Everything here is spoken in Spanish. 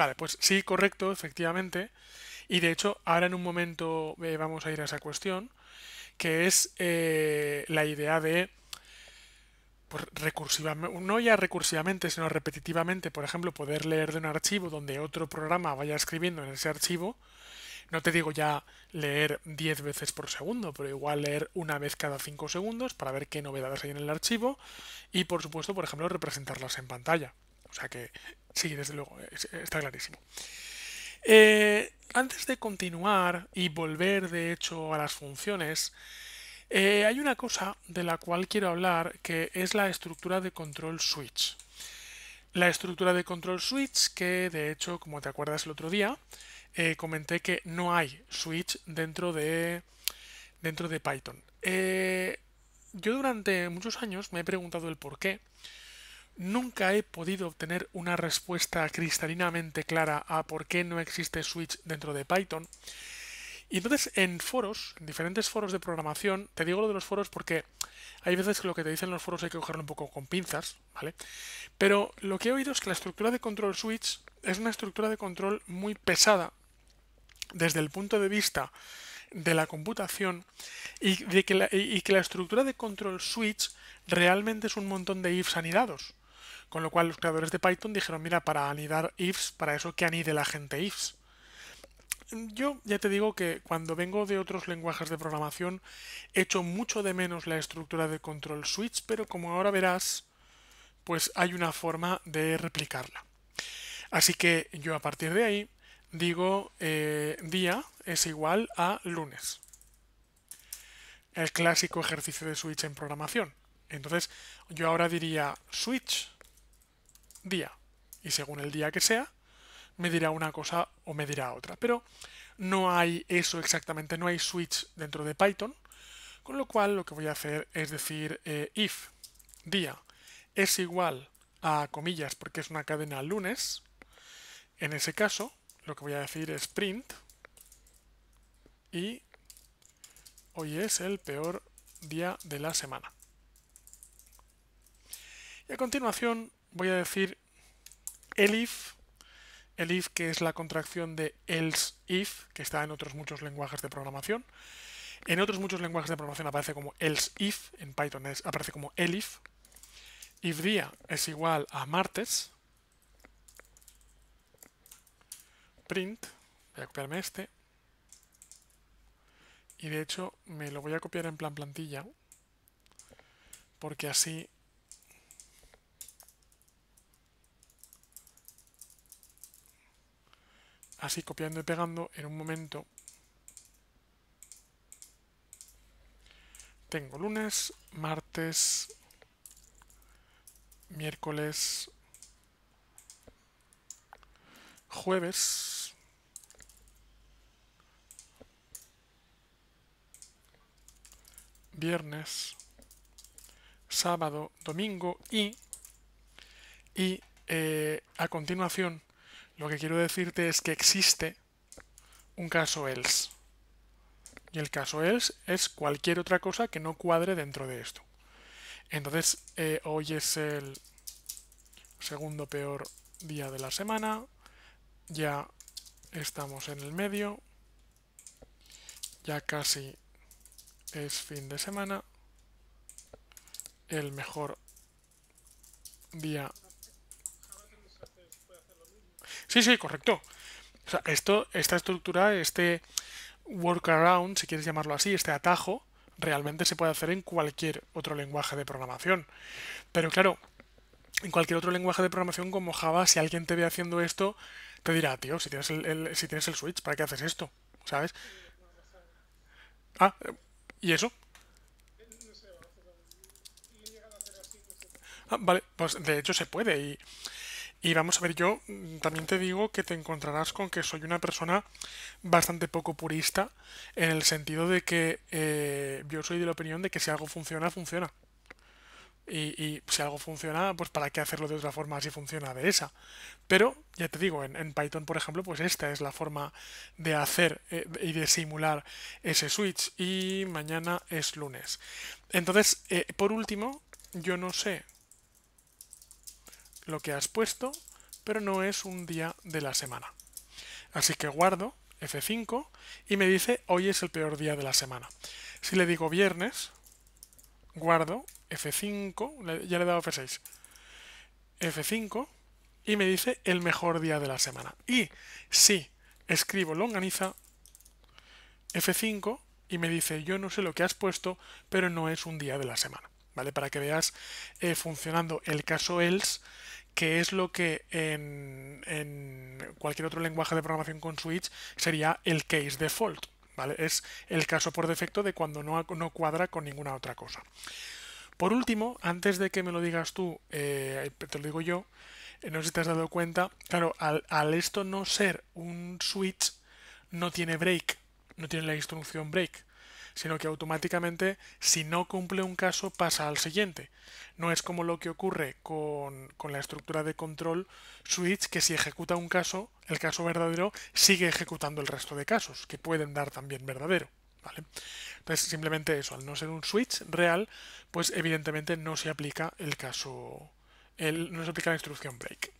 Vale, pues sí, correcto, efectivamente. Y de hecho, ahora en un momento eh, vamos a ir a esa cuestión, que es eh, la idea de pues, no ya recursivamente, sino repetitivamente, por ejemplo, poder leer de un archivo donde otro programa vaya escribiendo en ese archivo. No te digo ya leer 10 veces por segundo, pero igual leer una vez cada 5 segundos para ver qué novedades hay en el archivo y, por supuesto, por ejemplo, representarlas en pantalla. O sea que sí, desde luego, está clarísimo. Eh, antes de continuar y volver de hecho a las funciones, eh, hay una cosa de la cual quiero hablar que es la estructura de control switch. La estructura de control switch que de hecho, como te acuerdas el otro día, eh, comenté que no hay switch dentro de, dentro de Python. yo durante muchos años me he preguntado el por qué. Nunca he podido obtener una respuesta cristalinamente clara a por qué no existe switch dentro de Python. Y entonces en foros, en diferentes foros de programación, te digo lo de los foros porque hay veces que lo que te dicen los foros hay que cogerlo un poco con pinzas, ¿vale? Pero lo que he oído es que la estructura de control switch es una estructura de control muy pesada desde el punto de vista de la computación y, que, y que la estructura de control switch realmente es un montón de ifs anidados. Con lo cual los creadores de Python dijeron, mira, para anidar ifs, para eso que anide la gente ifs. Yo ya te digo que cuando vengo de otros lenguajes de programación echo mucho de menos la estructura de control switch, pero como ahora verás, pues hay una forma de replicarla. Así que yo a partir de ahí digo eh, día es igual a lunes. El clásico ejercicio de switch en programación. Entonces yo ahora diría switch día y según el día que sea me dirá una cosa o me dirá otra. Pero no hay eso exactamente, no hay switch dentro de Python, con lo cual lo que voy a hacer es decir eh, if día es igual a comillas porque es una cadena lunes, en ese caso lo que voy a decir es print y hoy es el peor día de la semana a continuación voy a decir elif, elif que es la contracción de else if, que está en otros muchos lenguajes de programación. En otros muchos lenguajes de programación aparece como else if, en Python aparece como elif. If día es igual a martes, print, voy a copiarme este, y de hecho me lo voy a copiar en plan plantilla, porque así así copiando y pegando, en un momento tengo lunes, martes, miércoles, jueves, viernes, sábado, domingo y, y eh, a continuación lo que quiero decirte es que existe un caso else. Y el caso else es cualquier otra cosa que no cuadre dentro de esto. Entonces, eh, hoy es el segundo peor día de la semana. Ya estamos en el medio. Ya casi es fin de semana. El mejor día Sí, sí, correcto. O sea, esto, esta estructura, este workaround, si quieres llamarlo así, este atajo, realmente se puede hacer en cualquier otro lenguaje de programación. Pero claro, en cualquier otro lenguaje de programación como Java, si alguien te ve haciendo esto, te dirá, tío, si tienes el, si tienes el switch, ¿para qué haces esto? ¿Sabes? Ah, ¿y eso? Ah, vale, pues de hecho se puede y y vamos a ver, yo mm, también te digo que te encontrarás con que soy una persona bastante poco purista, en el sentido de que eh, yo soy de la opinión de que si algo funciona, funciona. Y, si algo funciona, pues para qué hacerlo de otra forma si funciona de esa. Pero, ya te digo, en, Python, por ejemplo, pues esta es la forma de hacer eh, y de simular ese switch. Y mañana es lunes. Entonces, eh, por último, yo no sé lo que has puesto, pero no es un día de la semana. Así que guardo F5 y me dice hoy es el peor día de la semana. Si le digo viernes, guardo F5, ya le he dado F6, F5 y me dice el mejor día de la semana. Y si escribo longaniza, F5 y me dice yo no sé lo que has puesto, pero no es un día de la semana. ¿vale? Para que veas eh, funcionando el caso else, que es lo que en, cualquier otro lenguaje de programación con switch sería el case default, ¿vale? Es el caso por defecto de cuando no, no cuadra con ninguna otra cosa. Por último, antes de que me lo digas tú, eh, te lo digo yo, eh, no sé si te has dado cuenta, claro, al esto no ser un switch, no tiene break, no tiene la instrucción break sino que automáticamente si no cumple un caso pasa al siguiente. No es como lo que ocurre con, la estructura de control switch, que si ejecuta un caso, el caso verdadero sigue ejecutando el resto de casos, que pueden dar también verdadero. ¿vale? Entonces simplemente eso, al no ser un switch real, pues evidentemente no se aplica el caso, no se aplica la instrucción break.